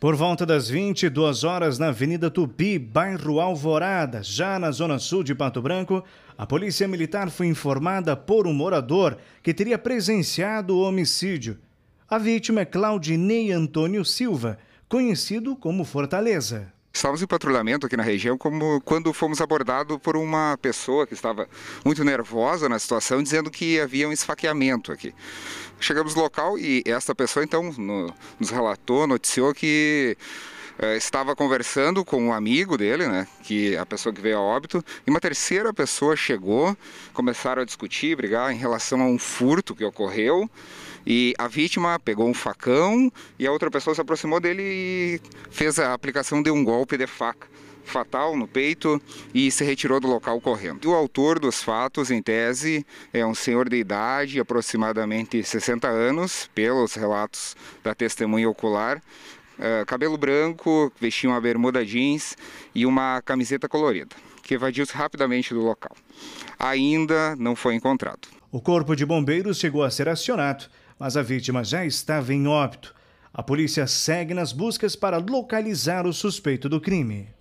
Por volta das 22 horas, na Avenida Tupi, bairro Alvorada, já na zona sul de Pato Branco, a polícia militar foi informada por um morador que teria presenciado o homicídio. A vítima é Claudinei Antônio Silva, conhecido como Fortaleza. Estávamos em patrulhamento aqui na região como quando fomos abordados por uma pessoa que estava muito nervosa na situação, dizendo que havia um esfaqueamento aqui. Chegamos no local e esta pessoa então nos relatou, noticiou que eh, estava conversando com um amigo dele, né, que é a pessoa que veio a óbito, e uma terceira pessoa chegou, começaram a discutir, brigar em relação a um furto que ocorreu, e a vítima pegou um facão e a outra pessoa se aproximou dele e fez a aplicação de um golpe de faca fatal no peito e se retirou do local correndo. O autor dos fatos, em tese, é um senhor de idade, aproximadamente 60 anos, pelos relatos da testemunha ocular, é, cabelo branco, vestia uma bermuda jeans e uma camiseta colorida, que evadiu-se rapidamente do local. Ainda não foi encontrado. O corpo de bombeiros chegou a ser acionado, mas a vítima já estava em óbito. A polícia segue nas buscas para localizar o suspeito do crime.